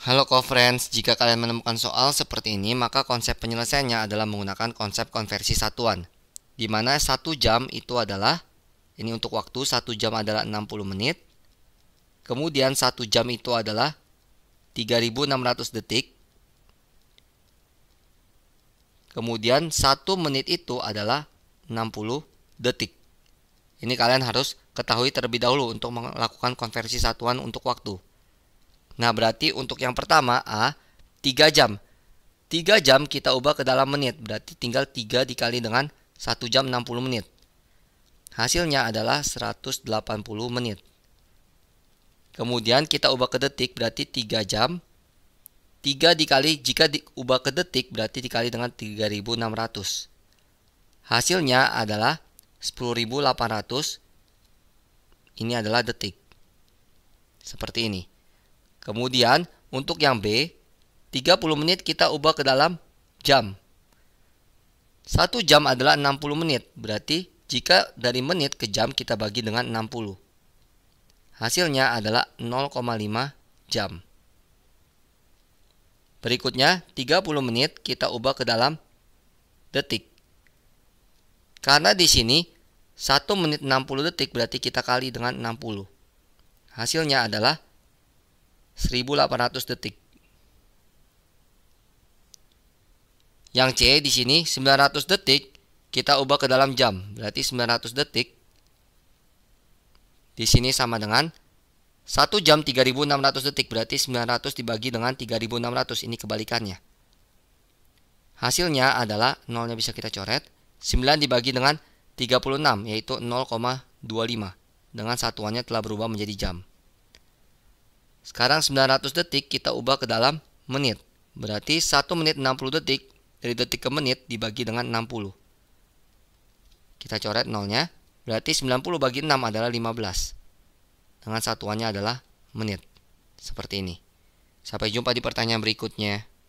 Halo co-friends, jika kalian menemukan soal seperti ini, maka konsep penyelesaiannya adalah menggunakan konsep konversi satuan. Di mana 1 jam itu adalah, ini untuk waktu, 1 jam adalah 60 menit. Kemudian 1 jam itu adalah 3600 detik. Kemudian 1 menit itu adalah 60 detik. Ini kalian harus ketahui terlebih dahulu untuk melakukan konversi satuan untuk waktu. Nah, berarti untuk yang pertama A, 3 jam. 3 jam kita ubah ke dalam menit, berarti tinggal 3 dikali dengan 1 jam 60 menit. Hasilnya adalah 180 menit. Kemudian kita ubah ke detik, berarti 3 jam. 3 dikali, jika diubah ke detik, berarti dikali dengan 3600. Hasilnya adalah 10.800. Ini adalah detik. Seperti ini. Kemudian untuk yang B, 30 menit kita ubah ke dalam jam. 1 jam adalah 60 menit, berarti jika dari menit ke jam kita bagi dengan 60. Hasilnya adalah 0,5 jam. Berikutnya, 30 menit kita ubah ke dalam detik. Karena di sini 1 menit 60 detik berarti kita kali dengan 60. Hasilnya adalah 1800 detik. Yang C di sini 900 detik kita ubah ke dalam jam. Berarti 900 detik di sini sama dengan 1 jam 3600 detik. Berarti 900 dibagi dengan 3600. Ini kebalikannya. Hasilnya adalah nolnya bisa kita coret. 9 dibagi dengan 36 yaitu 0,25 dengan satuannya telah berubah menjadi jam. Sekarang 900 detik kita ubah ke dalam menit. Berarti 1 menit 60 detik dari detik ke menit dibagi dengan 60. Kita coret nolnya. Berarti 90 bagi 6 adalah 15. Dengan satuannya adalah menit. Seperti ini. Sampai jumpa di pertanyaan berikutnya.